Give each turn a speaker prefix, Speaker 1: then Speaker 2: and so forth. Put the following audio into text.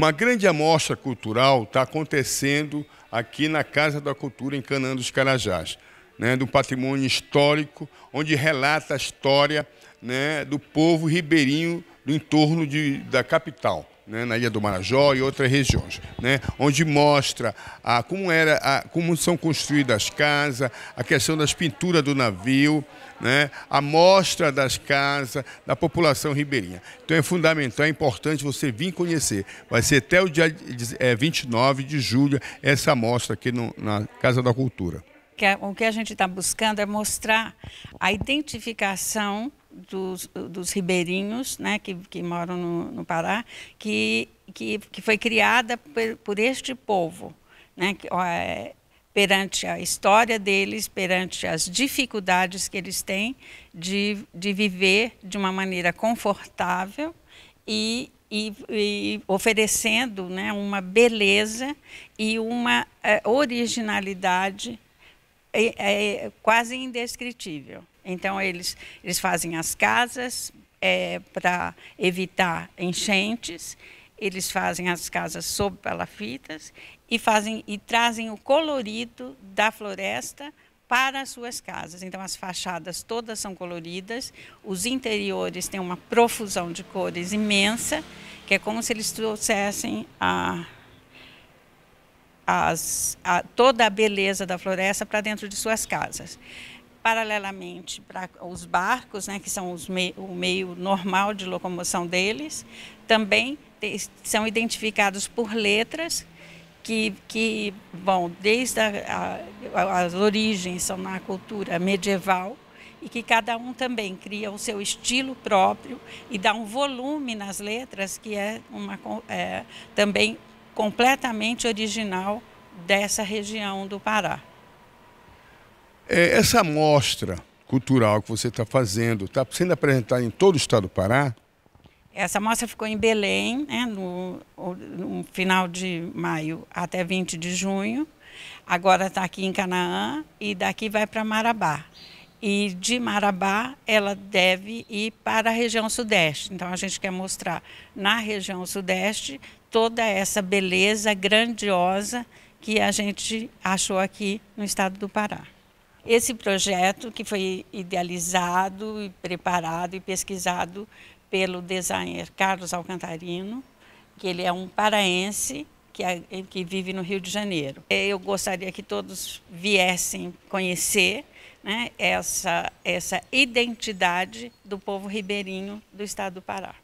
Speaker 1: Uma grande amostra cultural está acontecendo aqui na Casa da Cultura, em Canaã dos Carajás, né, do patrimônio histórico, onde relata a história né, do povo ribeirinho do entorno de, da capital né, na Ilha do Marajó e outras regiões, né, onde mostra a, como, era, a, como são construídas as casas, a questão das pinturas do navio, né, a mostra das casas da população ribeirinha. Então é fundamental, é importante você vir conhecer. Vai ser até o dia é, 29 de julho essa mostra aqui no, na Casa da Cultura.
Speaker 2: É, o que a gente está buscando é mostrar a identificação dos, dos ribeirinhos, né, que, que moram no, no Pará, que, que, que foi criada por, por este povo, né, que, é, perante a história deles, perante as dificuldades que eles têm de, de viver de uma maneira confortável e, e, e oferecendo né, uma beleza e uma é, originalidade é, é, quase indescritível. Então, eles, eles fazem as casas é, para evitar enchentes, eles fazem as casas sob palafitas e, fazem, e trazem o colorido da floresta para as suas casas. Então, as fachadas todas são coloridas, os interiores têm uma profusão de cores imensa, que é como se eles trouxessem a, as, a, toda a beleza da floresta para dentro de suas casas paralelamente para os barcos, né, que são me o meio normal de locomoção deles, também são identificados por letras que, que vão desde a, a, as origens, são na cultura medieval, e que cada um também cria o seu estilo próprio e dá um volume nas letras que é, uma, é também completamente original dessa região do Pará.
Speaker 1: É, essa amostra cultural que você está fazendo, está sendo apresentada em todo o estado do Pará?
Speaker 2: Essa mostra ficou em Belém, né, no, no, final de maio até 20 de junho. Agora está aqui em Canaã e daqui vai para Marabá. E de Marabá ela deve ir para a região sudeste. Então a gente quer mostrar na região sudeste toda essa beleza grandiosa que a gente achou aqui no estado do Pará. Esse projeto que foi idealizado e preparado e pesquisado pelo designer Carlos Alcantarino, que ele é um paraense que, é, que vive no Rio de Janeiro. É, eu gostaria que todos viessem conhecer né, essa, essa identidade do povo ribeirinho do estado do Pará.